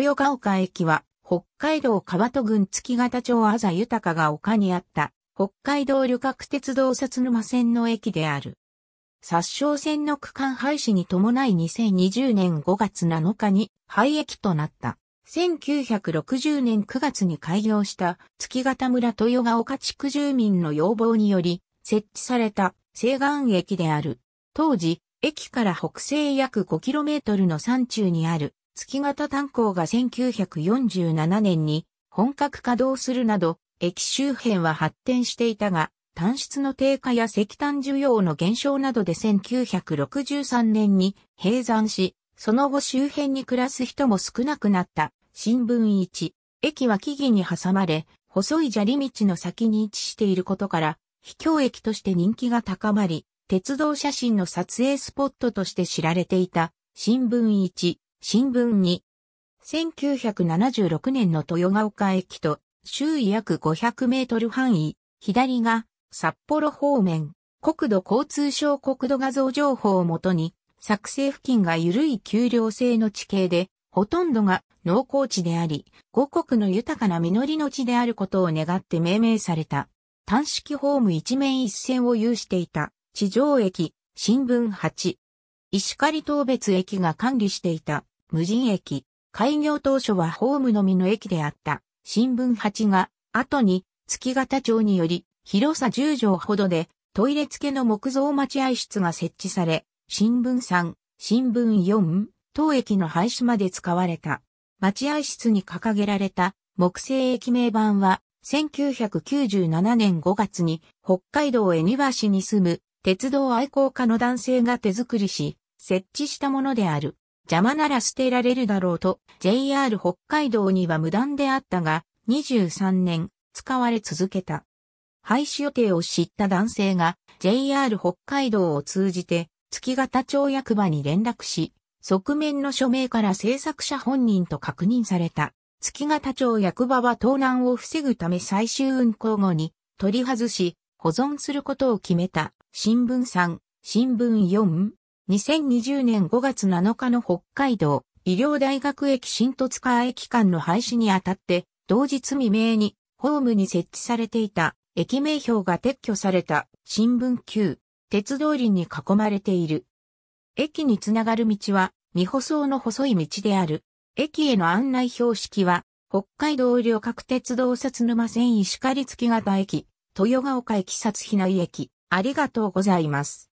豊岡駅は、北海道川戸郡月形町あざ豊が丘にあった、北海道旅客鉄道札沼線の駅である。殺傷線の区間廃止に伴い2020年5月7日に廃駅となった。1960年9月に開業した月形村豊川丘地区住民の要望により設置された西岸駅である。当時、駅から北西約 5km の山中にある月型炭鉱が1947年に本格稼働するなど、駅周辺は発展していたが、単質の低下や石炭需要の減少などで1963年に閉山し、その後周辺に暮らす人も少なくなった新聞1。駅は木々に挟まれ、細い砂利道の先に位置していることから、秘境駅として人気が高まり、鉄道写真の撮影スポットとして知られていた新聞1。新聞に、1976年の豊岡駅と周囲約500メートル範囲、左が札幌方面、国土交通省国土画像情報をもとに、作成付近が緩い丘陵性の地形で、ほとんどが農耕地であり、五国の豊かな実りの地であることを願って命名された。単式ホーム一面一線を有していた地上駅、新聞8。石狩東別駅が管理していた無人駅。開業当初はホームのみの駅であった新聞8が、後に月形町により広さ10畳ほどでトイレ付けの木造待合室が設置され、新聞3、新聞4、当駅の廃止まで使われた。待合室に掲げられた木製駅名板は、1997年5月に北海道恵庭市に住む鉄道愛好家の男性が手作りし、設置したものである。邪魔なら捨てられるだろうと JR 北海道には無断であったが、23年使われ続けた。廃止予定を知った男性が JR 北海道を通じて月形町役場に連絡し、側面の署名から制作者本人と確認された。月形町役場は盗難を防ぐため最終運行後に取り外し保存することを決めた。新聞3、新聞4、2020年5月7日の北海道医療大学駅新戸塚駅間の廃止にあたって、同日未明にホームに設置されていた駅名標が撤去された新聞旧鉄道林に囲まれている。駅につながる道は未舗装の細い道である。駅への案内標識は北海道旅各鉄道札沼線石狩月型駅、豊ヶ丘駅札比内駅、ありがとうございます。